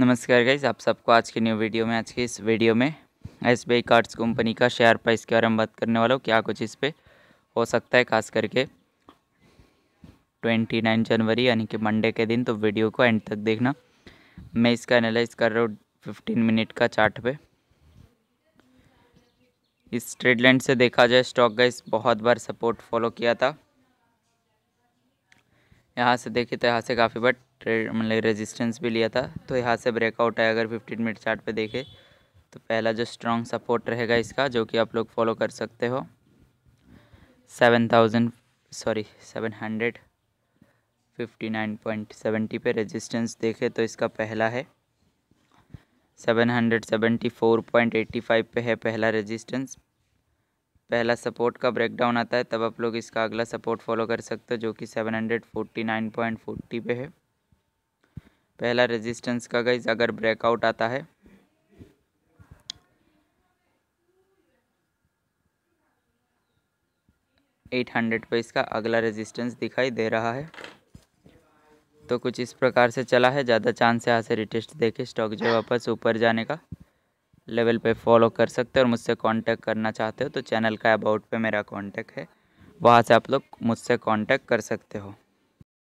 नमस्कार गाइज आप सबको आज के न्यू वीडियो में आज के इस वीडियो में एस बी कार्ड्स कंपनी का शेयर प्राइस के बारे में बात करने वाला हूँ क्या कुछ इस पर हो सकता है खास करके 29 जनवरी यानी कि मंडे के दिन तो वीडियो को एंड तक देखना मैं इसका एनालाइज कर रहा हूँ 15 मिनट का चार्ट पे इस ट्रेड लाइन से देखा जाए स्टॉक गाइज बहुत बार सपोर्ट फॉलो किया था यहाँ से देखे तो यहाँ से काफ़ी बट ट्रेड मतलब रेजिस्टेंस भी लिया था तो यहाँ से ब्रेकआउट है अगर फिफ्टीन मिनट चार्ट पे देखे तो पहला जो स्ट्रॉन्ग सपोर्ट रहेगा इसका जो कि आप लोग फॉलो कर सकते हो seven thousand sorry seven hundred fifty nine point seventy पे रेजिस्टेंस देखे तो इसका पहला है seven hundred seventy four point eighty five पे है पहला रेजिस्टेंस पहला सपोर्ट का ब्रेकडाउन आता है तब आप लोग इसका अगला सपोर्ट फॉलो कर सकते हो जो कि seven hundred forty nine point forty पे है पहला रेजिस्टेंस का गाइज अगर ब्रेकआउट आता है एट हंड्रेड पर इसका अगला रेजिस्टेंस दिखाई दे रहा है तो कुछ इस प्रकार से चला है ज़्यादा चांस है यहाँ से रिटेस्ट देखे स्टॉक जो वापस ऊपर जाने का लेवल पे फॉलो कर सकते हो और मुझसे कांटेक्ट करना चाहते हो तो चैनल का अबाउट पे मेरा कांटेक्ट है वहाँ से आप लोग मुझसे कांटेक्ट कर सकते हो